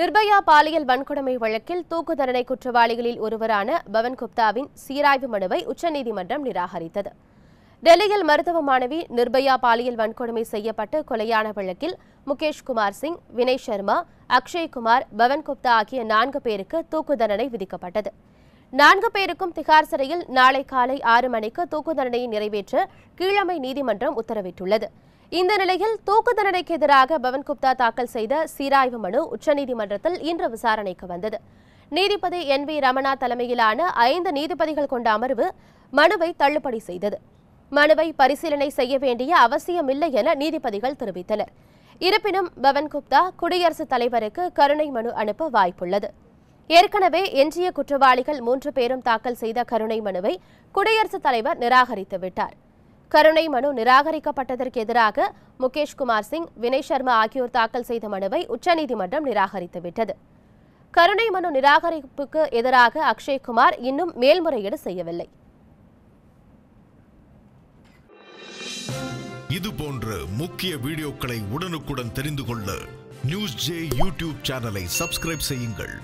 நிர்பயா பாலியல் வன்கொடுமை வழக்கில் தூக்கு தண்டனை குற்றவாளிகளில் ஒருவரான பவன் குப்தாவின் சீராய்வு மனுவை உச்சநீதிமன்றம் நிராகரித்தது டெல்லியில் மருத்துவ மாணவி நிர்பயா பாலியல் வன்கொடுமை செய்யப்பட்டு கொலையான வழக்கில் முகேஷ் குமார் சிங் வினய் சர்மா அக்ஷய் குமார் பவன் குப்தா ஆகிய நான்கு பேருக்கு தூக்கு தண்டனை விதிக்கப்பட்டது நான்கு பேருக்கும் திகார் சிறையில் நாளை காலை ஆறு மணிக்கு தூக்கு தண்டனையை நிறைவேற்ற கீழமை நீதிமன்றம் உத்தரவிட்டுள்ளது இந்த நிலையில் தூக்கு தண்டனைக்கு எதிராக பவன் குப்தா தாக்கல் செய்த சீராய்வு மனு உச்சநீதிமன்றத்தில் இன்று விசாரணைக்கு வந்தது நீதிபதி என் வி ரமணா தலைமையிலான ஐந்து நீதிபதிகள் கொண்ட அமர்வு மனுவை தள்ளுபடி செய்தது மனுவை பரிசீலனை செய்ய வேண்டிய அவசியமில்லை என நீதிபதிகள் தெரிவித்தனர் இருப்பினும் பவன் குப்தா குடியரசுத் தலைவருக்கு கருணை மனு அனுப்ப வாய்ப்புள்ளது ஏற்கனவே எஞ்சிய குற்றவாளிகள் மூன்று பேரும் தாக்கல் செய்த கருணை மனுவை குடியரசுத் தலைவர் நிராகரித்து விட்டார் கருணை மனு நிராகரிக்கப்பட்டதற்கு எதிராக முகேஷ் குமார் சிங் வினய் சர்மா ஆகியோர் தாக்கல் செய்த மனுவை உச்சநீதிமன்றம் நிராகரித்துவிட்டது கருணை மனு நிராகரிப்புக்கு எதிராக அக்ஷய்குமார் இன்னும் மேல்முறையீடு செய்யவில்லை இது போன்ற முக்கிய வீடியோக்களை உடனுக்குடன் தெரிந்து கொள்ள நியூஸ் ஜே யூடியூப் சேனலை சப்ஸ்கிரைப் செய்யுங்கள்